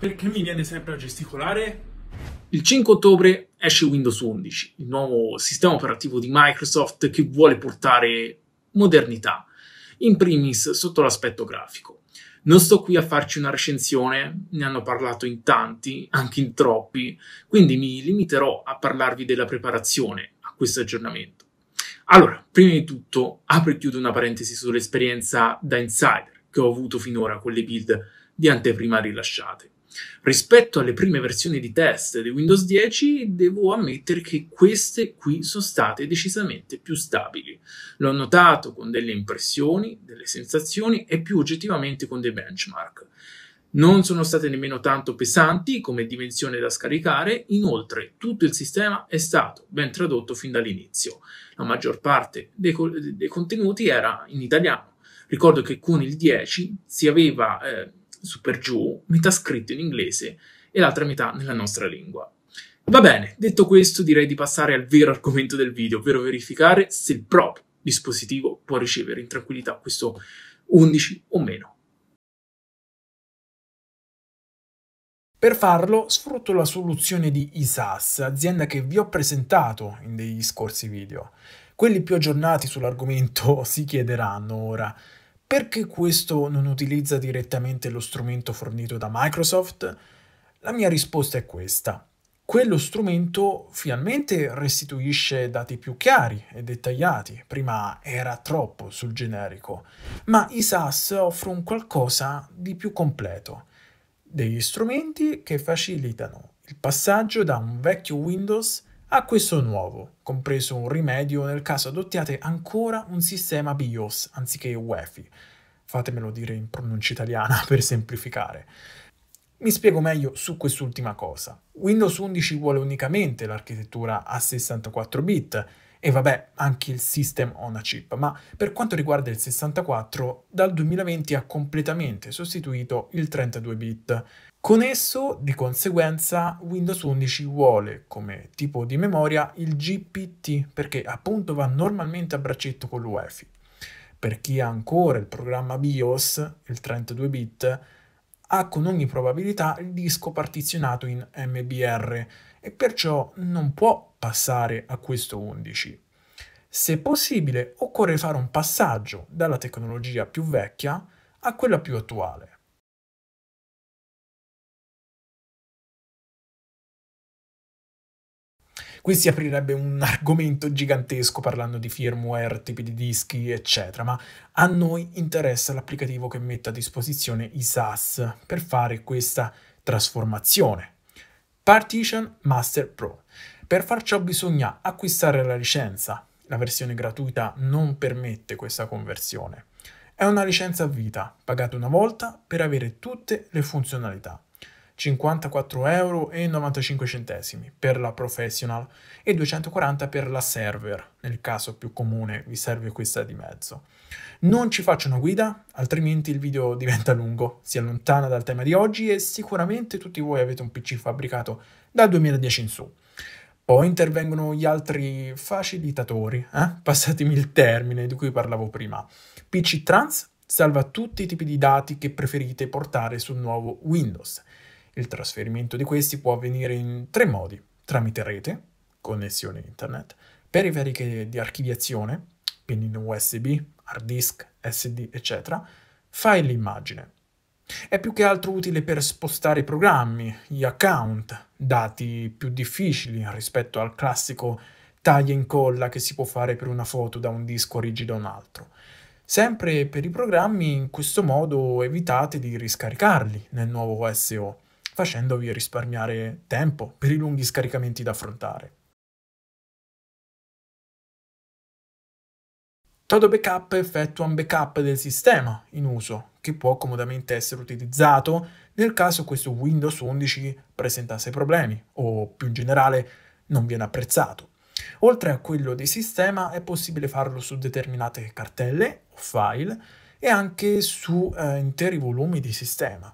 Perché mi viene sempre a gesticolare? Il 5 ottobre esce Windows 11, il nuovo sistema operativo di Microsoft che vuole portare modernità, in primis sotto l'aspetto grafico. Non sto qui a farci una recensione, ne hanno parlato in tanti, anche in troppi, quindi mi limiterò a parlarvi della preparazione a questo aggiornamento. Allora, prima di tutto, apro e chiudo una parentesi sull'esperienza da insider che ho avuto finora con le build di anteprima rilasciate. Rispetto alle prime versioni di test di Windows 10, devo ammettere che queste qui sono state decisamente più stabili. L'ho notato con delle impressioni, delle sensazioni e più oggettivamente con dei benchmark. Non sono state nemmeno tanto pesanti come dimensione da scaricare, inoltre tutto il sistema è stato ben tradotto fin dall'inizio. La maggior parte dei, co- dei contenuti era in italiano. Ricordo che con il 10 si aveva eh, su giù, metà scritto in inglese e l'altra metà nella nostra lingua. Va bene, detto questo direi di passare al vero argomento del video, ovvero verificare se il proprio dispositivo può ricevere in tranquillità questo 11 o meno. Per farlo sfrutto la soluzione di ISAS, azienda che vi ho presentato in degli scorsi video. Quelli più aggiornati sull'argomento si chiederanno ora perché questo non utilizza direttamente lo strumento fornito da Microsoft? La mia risposta è questa. Quello strumento finalmente restituisce dati più chiari e dettagliati, prima era troppo sul generico, ma i SAS offrono qualcosa di più completo, degli strumenti che facilitano il passaggio da un vecchio Windows a questo nuovo, compreso un rimedio nel caso adottiate ancora un sistema BIOS anziché UEFI. Fatemelo dire in pronuncia italiana per semplificare. Mi spiego meglio su quest'ultima cosa. Windows 11 vuole unicamente l'architettura a 64 bit, e vabbè, anche il System on a Chip, ma per quanto riguarda il 64, dal 2020 ha completamente sostituito il 32-bit. Con esso, di conseguenza, Windows 11 vuole come tipo di memoria il GPT perché appunto va normalmente a braccetto con l'UEFI. Per chi ha ancora il programma BIOS, il 32-bit, ha con ogni probabilità il disco partizionato in MBR, e perciò non può passare a questo 11. Se possibile, occorre fare un passaggio dalla tecnologia più vecchia a quella più attuale. Qui si aprirebbe un argomento gigantesco parlando di firmware, tipi di dischi, eccetera, ma a noi interessa l'applicativo che mette a disposizione i SAS per fare questa trasformazione Partition Master Pro. Per far ciò bisogna acquistare la licenza. La versione gratuita non permette questa conversione. È una licenza a vita, pagata una volta per avere tutte le funzionalità. 54,95 euro per la Professional e 240 per la Server, nel caso più comune vi serve questa di mezzo. Non ci faccio una guida, altrimenti il video diventa lungo, si allontana dal tema di oggi e sicuramente tutti voi avete un PC fabbricato dal 2010 in su. Poi intervengono gli altri facilitatori, eh? passatemi il termine di cui parlavo prima. PC Trans salva tutti i tipi di dati che preferite portare sul nuovo Windows il trasferimento di questi può avvenire in tre modi, tramite rete, connessione internet, periferiche di archiviazione, pin USB, hard disk, SD, eccetera, file immagine. È più che altro utile per spostare i programmi, gli account, dati più difficili rispetto al classico taglia e incolla che si può fare per una foto da un disco rigido a un altro. Sempre per i programmi in questo modo evitate di riscaricarli nel nuovo SO facendovi risparmiare tempo per i lunghi scaricamenti da affrontare. Todo Backup effettua un backup del sistema in uso, che può comodamente essere utilizzato nel caso questo Windows 11 presentasse problemi o più in generale non viene apprezzato. Oltre a quello di sistema è possibile farlo su determinate cartelle o file e anche su eh, interi volumi di sistema.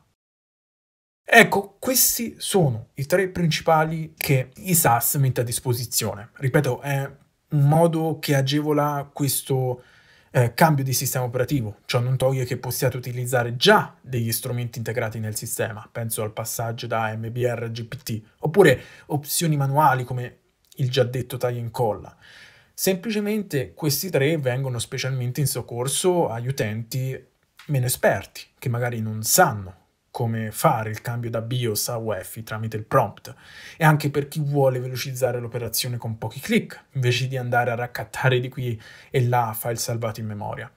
Ecco, questi sono i tre principali che i SaaS mette a disposizione. Ripeto, è un modo che agevola questo eh, cambio di sistema operativo, ciò non toglie che possiate utilizzare già degli strumenti integrati nel sistema, penso al passaggio da MBR a GPT, oppure opzioni manuali come il già detto taglia e incolla. Semplicemente questi tre vengono specialmente in soccorso agli utenti meno esperti, che magari non sanno come fare il cambio da BIOS a UEFI tramite il prompt e anche per chi vuole velocizzare l'operazione con pochi clic invece di andare a raccattare di qui e là file salvati in memoria.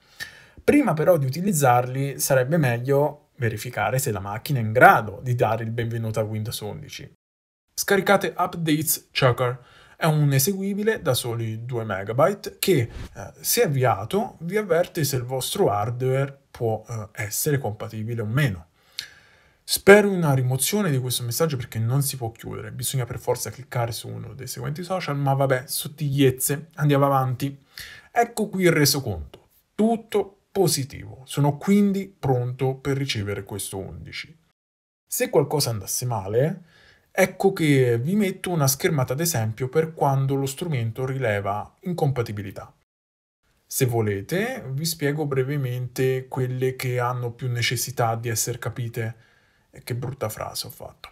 Prima però di utilizzarli sarebbe meglio verificare se la macchina è in grado di dare il benvenuto a Windows 11. Scaricate Updates Checker, è un eseguibile da soli 2 MB che, eh, se avviato, vi avverte se il vostro hardware può eh, essere compatibile o meno. Spero una rimozione di questo messaggio perché non si può chiudere, bisogna per forza cliccare su uno dei seguenti social, ma vabbè, sottigliezze, andiamo avanti. Ecco qui il resoconto, tutto positivo, sono quindi pronto per ricevere questo 11. Se qualcosa andasse male, ecco che vi metto una schermata d'esempio per quando lo strumento rileva incompatibilità. Se volete, vi spiego brevemente quelle che hanno più necessità di essere capite e che brutta frase ho fatto.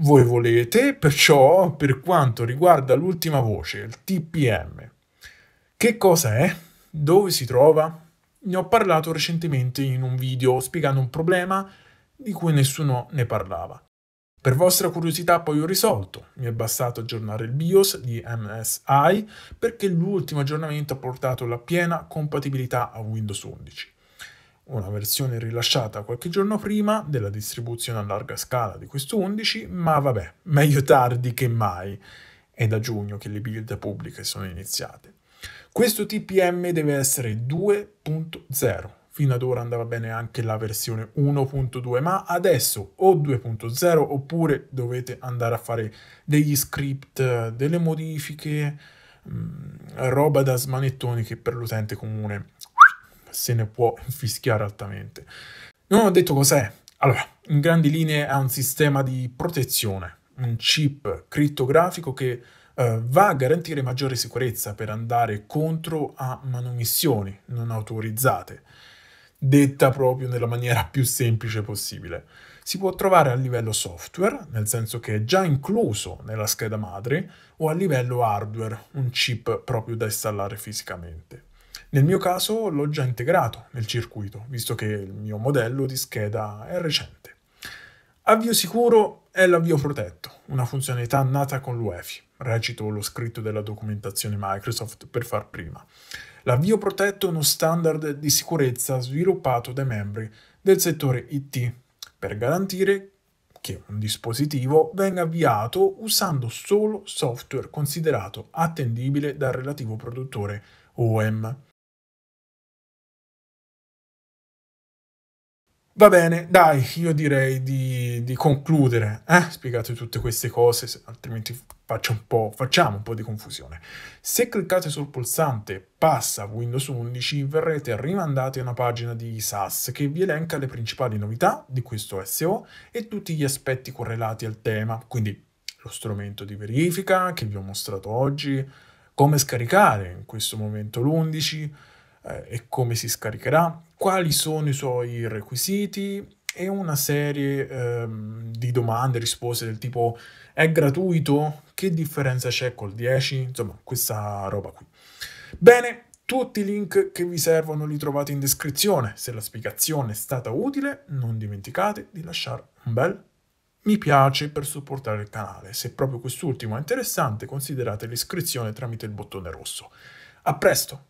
Voi volete, perciò, per quanto riguarda l'ultima voce, il TPM, che cosa è? Dove si trova? Ne ho parlato recentemente in un video spiegando un problema di cui nessuno ne parlava. Per vostra curiosità poi ho risolto, mi è bastato aggiornare il BIOS di MSI perché l'ultimo aggiornamento ha portato la piena compatibilità a Windows 11 una versione rilasciata qualche giorno prima della distribuzione a larga scala di questo 11, ma vabbè, meglio tardi che mai. È da giugno che le build pubbliche sono iniziate. Questo TPM deve essere 2.0. Fino ad ora andava bene anche la versione 1.2, ma adesso o 2.0 oppure dovete andare a fare degli script, delle modifiche, mm, roba da smanettoni che per l'utente comune se ne può fischiare altamente. Non ho detto cos'è. Allora, in grandi linee è un sistema di protezione, un chip crittografico che eh, va a garantire maggiore sicurezza per andare contro a manomissioni non autorizzate, detta proprio nella maniera più semplice possibile. Si può trovare a livello software, nel senso che è già incluso nella scheda madre, o a livello hardware, un chip proprio da installare fisicamente. Nel mio caso l'ho già integrato nel circuito, visto che il mio modello di scheda è recente. Avvio sicuro è l'avvio protetto, una funzionalità nata con l'UEFI, recito lo scritto della documentazione Microsoft per far prima. L'avvio protetto è uno standard di sicurezza sviluppato dai membri del settore IT per garantire che un dispositivo venga avviato usando solo software considerato attendibile dal relativo produttore OEM. Va bene, dai, io direi di, di concludere, eh? spiegate tutte queste cose, se, altrimenti un facciamo un po' di confusione. Se cliccate sul pulsante passa Windows 11 verrete rimandati a una pagina di SAS che vi elenca le principali novità di questo SO e tutti gli aspetti correlati al tema, quindi lo strumento di verifica che vi ho mostrato oggi, come scaricare in questo momento l'11, eh, e come si scaricherà, quali sono i suoi requisiti e una serie eh, di domande e risposte del tipo è gratuito? Che differenza c'è col 10? Insomma, questa roba qui. Bene, tutti i link che vi servono li trovate in descrizione. Se la spiegazione è stata utile, non dimenticate di lasciare un bel mi piace per supportare il canale. Se proprio quest'ultimo è interessante, considerate l'iscrizione tramite il bottone rosso. A presto!